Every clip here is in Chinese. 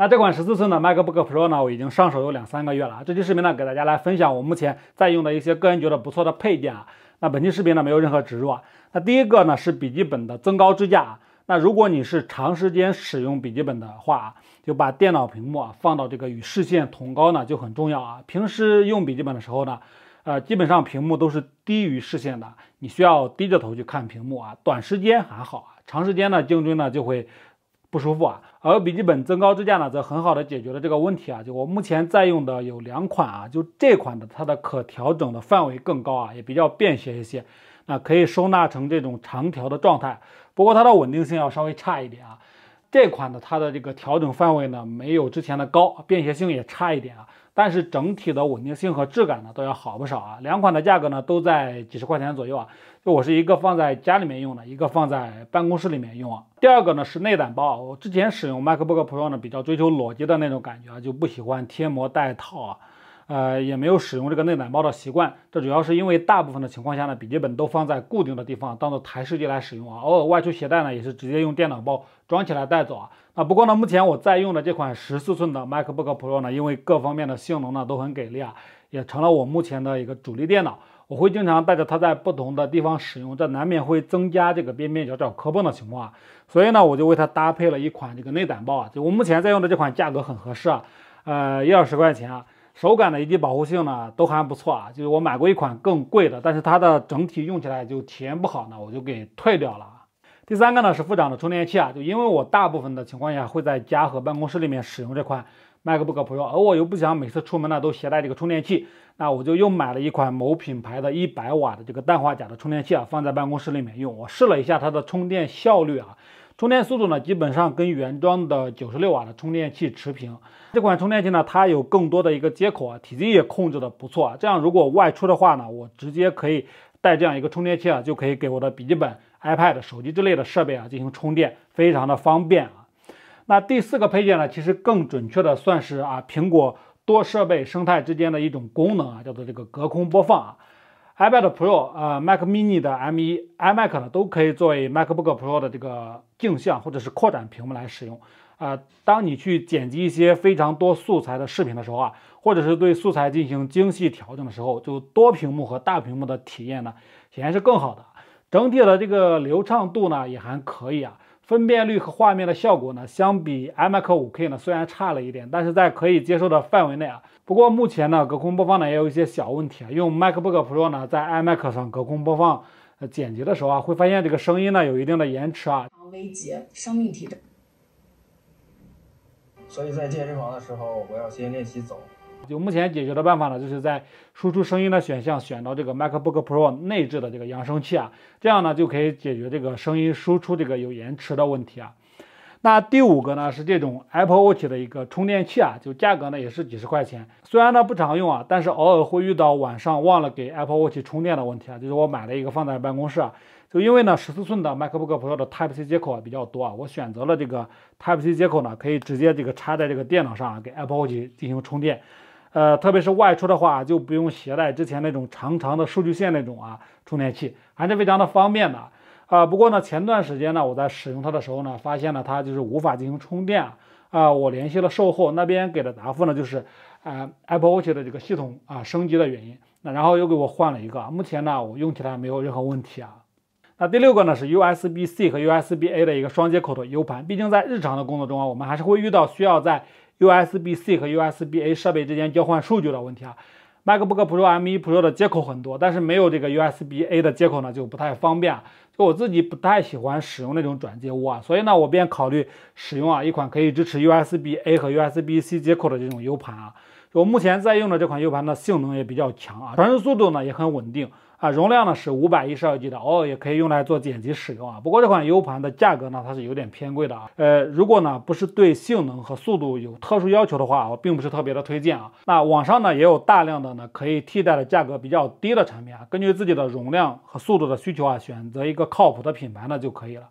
那这款十四寸的 MacBook Pro 呢，我已经上手有两三个月了。这期视频呢，给大家来分享我目前在用的一些个人觉得不错的配件啊。那本期视频呢，没有任何植入。啊。那第一个呢，是笔记本的增高支架。啊。那如果你是长时间使用笔记本的话，就把电脑屏幕啊放到这个与视线同高呢，就很重要啊。平时用笔记本的时候呢，呃，基本上屏幕都是低于视线的，你需要低着头去看屏幕啊。短时间还好啊，长时间呢，颈椎呢就会。不舒服啊，而笔记本增高支架呢，则很好的解决了这个问题啊。就我目前在用的有两款啊，就这款的它的可调整的范围更高啊，也比较便携一些，那可以收纳成这种长条的状态，不过它的稳定性要稍微差一点啊。这款呢，它的这个调整范围呢，没有之前的高，便携性也差一点啊，但是整体的稳定性和质感呢，都要好不少啊。两款的价格呢，都在几十块钱左右啊。就我是一个放在家里面用的，一个放在办公室里面用啊。第二个呢是内胆包啊，我之前使用 MacBook Pro 呢，比较追求裸机的那种感觉啊，就不喜欢贴膜带套啊。呃，也没有使用这个内胆包的习惯，这主要是因为大部分的情况下呢，笔记本都放在固定的地方，当做台式机来使用啊。偶尔外出携带呢，也是直接用电脑包装起来带走啊。那不过呢，目前我在用的这款十四寸的 MacBook Pro 呢，因为各方面的性能呢都很给力啊，也成了我目前的一个主力电脑。我会经常带着它在不同的地方使用，这难免会增加这个边边角角磕碰的情况啊。所以呢，我就为它搭配了一款这个内胆包啊，就我目前在用的这款，价格很合适啊，呃，一二十块钱啊。手感呢以及保护性呢都还不错啊，就是我买过一款更贵的，但是它的整体用起来就体验不好呢，我就给退掉了。第三个呢是副厂的充电器啊，就因为我大部分的情况下会在家和办公室里面使用这款 MacBook Pro，而我又不想每次出门呢都携带这个充电器，那我就又买了一款某品牌的一百瓦的这个氮化钾的充电器啊，放在办公室里面用。我试了一下它的充电效率啊。充电速度呢，基本上跟原装的九十六瓦的充电器持平。这款充电器呢，它有更多的一个接口啊，体积也控制的不错啊。这样如果外出的话呢，我直接可以带这样一个充电器啊，就可以给我的笔记本、iPad、手机之类的设备啊进行充电，非常的方便啊。那第四个配件呢，其实更准确的算是啊，苹果多设备生态之间的一种功能啊，叫做这个隔空播放啊。iPad Pro、呃 Mac Mini 的 M1、iMac 呢，都可以作为 MacBook Pro 的这个镜像或者是扩展屏幕来使用。呃，当你去剪辑一些非常多素材的视频的时候啊，或者是对素材进行精细调整的时候，就多屏幕和大屏幕的体验呢，显然是更好的。整体的这个流畅度呢，也还可以啊。分辨率和画面的效果呢，相比 iMac 五 K 呢，虽然差了一点，但是在可以接受的范围内啊。不过目前呢，隔空播放呢也有一些小问题啊。用 MacBook Pro 呢，在 iMac 上隔空播放剪辑的时候啊，会发现这个声音呢有一定的延迟啊。危急生命体征。所以在健身房的时候，我要先练习走。就目前解决的办法呢，就是在输出声音的选项选到这个 MacBook Pro 内置的这个扬声器啊，这样呢就可以解决这个声音输出这个有延迟的问题啊。那第五个呢是这种 Apple Watch 的一个充电器啊，就价格呢也是几十块钱，虽然呢不常用啊，但是偶尔会遇到晚上忘了给 Apple Watch 充电的问题啊。就是我买了一个放在办公室，啊。就因为呢十四寸的 MacBook Pro 的 Type C 接口啊比较多啊，我选择了这个 Type C 接口呢可以直接这个插在这个电脑上啊，给 Apple Watch 进行充电。呃，特别是外出的话，就不用携带之前那种长长的数据线那种啊，充电器还是非常的方便的啊。不过呢，前段时间呢，我在使用它的时候呢，发现呢，它就是无法进行充电啊。我联系了售后，那边给的答复呢，就是啊，Apple Watch 的这个系统啊升级的原因。那然后又给我换了一个，目前呢，我用起来没有任何问题啊。那第六个呢，是 USB C 和 USB A 的一个双接口的 U 盘，毕竟在日常的工作中啊，我们还是会遇到需要在。USB C 和 USB A 设备之间交换数据的问题啊，MacBook Pro M1 Pro 的接口很多，但是没有这个 USB A 的接口呢，就不太方便。就我自己不太喜欢使用那种转接物啊，所以呢，我便考虑使用啊一款可以支持 USB A 和 USB C 接口的这种 U 盘啊。我目前在用的这款 U 盘呢，性能也比较强啊，传输速度呢也很稳定。啊，容量呢是五百一十二 G 的，偶尔也可以用来做剪辑使用啊。不过这款 U 盘的价格呢，它是有点偏贵的啊。呃，如果呢不是对性能和速度有特殊要求的话，我并不是特别的推荐啊。那网上呢也有大量的呢可以替代的价格比较低的产品啊，根据自己的容量和速度的需求啊，选择一个靠谱的品牌呢就可以了。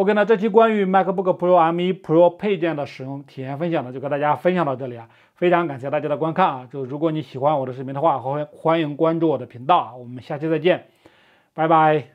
OK，那这期关于 MacBook Pro M1 Pro 配件的使用体验分享呢，就跟大家分享到这里啊。非常感谢大家的观看啊！就如果你喜欢我的视频的话，欢欢迎关注我的频道啊。我们下期再见，拜拜。